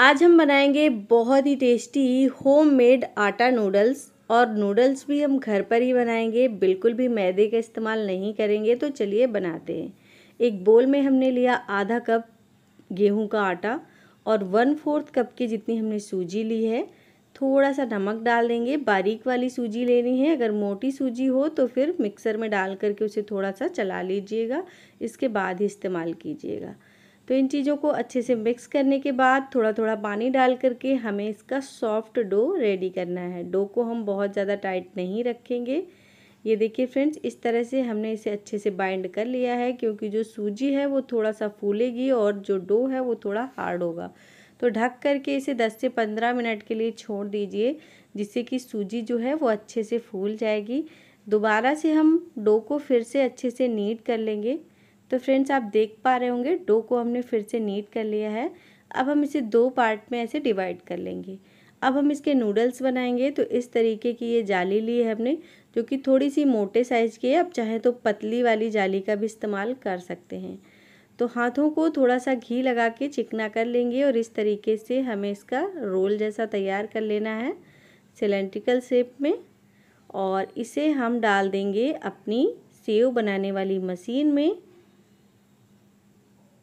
आज हम बनाएंगे बहुत ही टेस्टी होममेड आटा नूडल्स और नूडल्स भी हम घर पर ही बनाएंगे बिल्कुल भी मैदे का इस्तेमाल नहीं करेंगे तो चलिए बनाते हैं एक बोल में हमने लिया आधा कप गेहूं का आटा और वन फोर्थ कप की जितनी हमने सूजी ली है थोड़ा सा नमक डाल देंगे बारीक वाली सूजी लेनी है अगर मोटी सूजी हो तो फिर मिक्सर में डाल करके उसे थोड़ा सा चला लीजिएगा इसके बाद ही इस्तेमाल कीजिएगा तो इन चीज़ों को अच्छे से मिक्स करने के बाद थोड़ा थोड़ा पानी डाल करके हमें इसका सॉफ्ट डो रेडी करना है डो को हम बहुत ज़्यादा टाइट नहीं रखेंगे ये देखिए फ्रेंड्स इस तरह से हमने इसे अच्छे से बाइंड कर लिया है क्योंकि जो सूजी है वो थोड़ा सा फूलेगी और जो डो है वो थोड़ा हार्ड होगा तो ढक करके इसे 10 से 15 मिनट के लिए छोड़ दीजिए जिससे कि सूजी जो है वो अच्छे से फूल जाएगी दोबारा से हम डो को फिर से अच्छे से नीट कर लेंगे तो फ्रेंड्स आप देख पा रहे होंगे डो को हमने फिर से नीट कर लिया है अब हम इसे दो पार्ट में ऐसे डिवाइड कर लेंगे अब हम इसके नूडल्स बनाएंगे तो इस तरीके की ये जाली ली है हमने जो कि थोड़ी सी मोटे साइज़ की है आप चाहें तो पतली वाली जाली का भी इस्तेमाल कर सकते हैं तो हाथों को थोड़ा सा घी लगा के चिकना कर लेंगे और इस तरीके से हमें इसका रोल जैसा तैयार कर लेना है सिलेंट्रिकल शेप में और इसे हम डाल देंगे अपनी सेव बनाने वाली मशीन में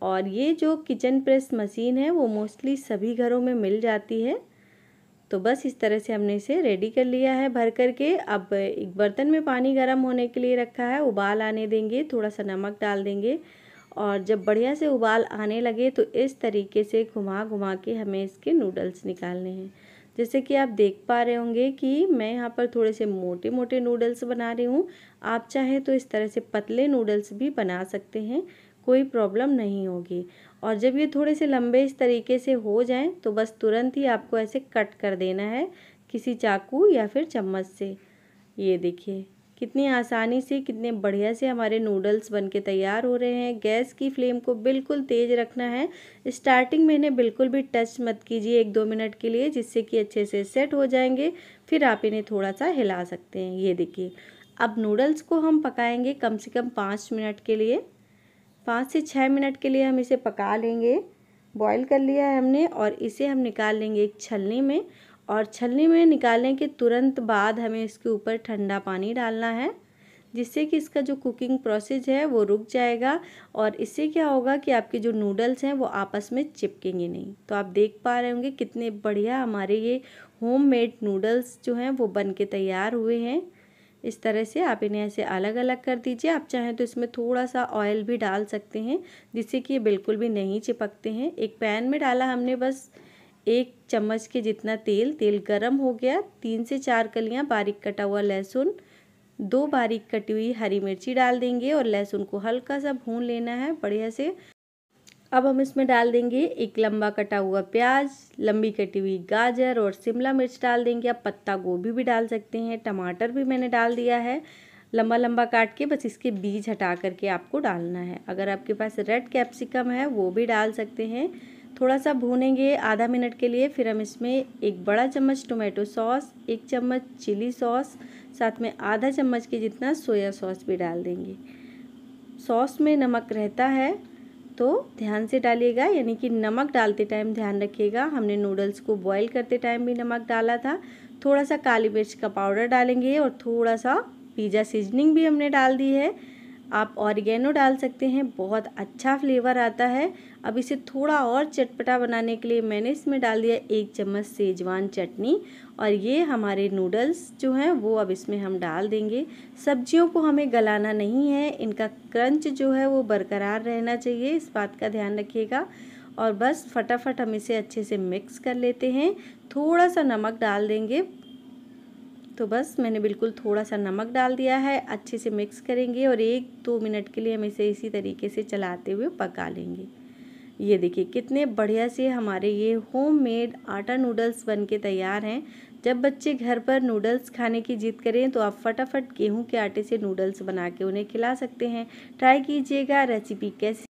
और ये जो किचन प्रेस मशीन है वो मोस्टली सभी घरों में मिल जाती है तो बस इस तरह से हमने इसे रेडी कर लिया है भर करके अब एक बर्तन में पानी गर्म होने के लिए रखा है उबाल आने देंगे थोड़ा सा नमक डाल देंगे और जब बढ़िया से उबाल आने लगे तो इस तरीके से घुमा घुमा के हमें इसके नूडल्स निकालने हैं जैसे कि आप देख पा रहे होंगे कि मैं यहाँ पर थोड़े से मोटे मोटे नूडल्स बना रही हूँ आप चाहें तो इस तरह से पतले नूडल्स भी बना सकते हैं कोई प्रॉब्लम नहीं होगी और जब ये थोड़े से लंबे इस तरीके से हो जाएं तो बस तुरंत ही आपको ऐसे कट कर देना है किसी चाकू या फिर चम्मच से ये देखिए कितनी आसानी से कितने बढ़िया से हमारे नूडल्स बन के तैयार हो रहे हैं गैस की फ्लेम को बिल्कुल तेज़ रखना है स्टार्टिंग में इन्हें बिल्कुल भी टच मत कीजिए एक दो मिनट के लिए जिससे कि अच्छे से सेट हो जाएंगे फिर आप इन्हें थोड़ा सा हिला सकते हैं ये देखिए अब नूडल्स को हम पकाएंगे कम से कम पाँच मिनट के लिए पाँच से छः मिनट के लिए हम इसे पका लेंगे बॉईल कर लिया है हमने और इसे हम निकाल लेंगे एक छलनी में और छलनी में निकालने के तुरंत बाद हमें इसके ऊपर ठंडा पानी डालना है जिससे कि इसका जो कुकिंग प्रोसेस है वो रुक जाएगा और इससे क्या होगा कि आपके जो नूडल्स हैं वो आपस में चिपकेंगे नहीं तो आप देख पा रहे होंगे कितने बढ़िया हमारे ये होममेड नूडल्स जो हैं वो बन के तैयार हुए हैं इस तरह से आप इन्हें ऐसे अलग अलग कर दीजिए आप चाहें तो इसमें थोड़ा सा ऑयल भी डाल सकते हैं जिससे कि ये बिल्कुल भी नहीं चिपकते हैं एक पैन में डाला हमने बस एक चम्मच के जितना तेल तेल गरम हो गया तीन से चार कलियाँ बारीक कटा हुआ लहसुन दो बारीक कटी हुई हरी मिर्ची डाल देंगे और लहसुन को हल्का सा भून लेना है बढ़िया से अब हम इसमें डाल देंगे एक लंबा कटा हुआ प्याज लंबी कटी हुई गाजर और शिमला मिर्च डाल देंगे आप पत्ता गोभी भी डाल सकते हैं टमाटर भी मैंने डाल दिया है लंबा लंबा काट के बस इसके बीज हटा करके आपको डालना है अगर आपके पास रेड कैप्सिकम है वो भी डाल सकते हैं थोड़ा सा भूनेंगे आधा मिनट के लिए फिर हम इसमें एक बड़ा चम्मच टोमेटो सॉस एक चम्मच चिली सॉस साथ में आधा चम्मच के जितना सोया सॉस भी डाल देंगे सॉस में नमक रहता है तो ध्यान से डालिएगा यानी कि नमक डालते टाइम ध्यान रखिएगा हमने नूडल्स को बॉईल करते टाइम भी नमक डाला था थोड़ा सा काली मिर्च का पाउडर डालेंगे और थोड़ा सा पिज़्ज़ा सीजनिंग भी हमने डाल दी है आप ऑरिगेनो डाल सकते हैं बहुत अच्छा फ्लेवर आता है अब इसे थोड़ा और चटपटा बनाने के लिए मैंने इसमें डाल दिया एक चम्मच सेजवान चटनी और ये हमारे नूडल्स जो हैं वो अब इसमें हम डाल देंगे सब्जियों को हमें गलाना नहीं है इनका क्रंच जो है वो बरकरार रहना चाहिए इस बात का ध्यान रखिएगा और बस फटाफट हम इसे अच्छे से मिक्स कर लेते हैं थोड़ा सा नमक डाल देंगे तो बस मैंने बिल्कुल थोड़ा सा नमक डाल दिया है अच्छे से मिक्स करेंगे और एक दो मिनट के लिए हम इसे इसी तरीके से चलाते हुए पका लेंगे ये देखिए कितने बढ़िया से हमारे ये होममेड आटा नूडल्स बन के तैयार हैं जब बच्चे घर पर नूडल्स खाने की जिद करें तो आप फटाफट गेहूं के आटे से नूडल्स बना के उन्हें खिला सकते हैं ट्राई कीजिएगा रेसिपी कैसी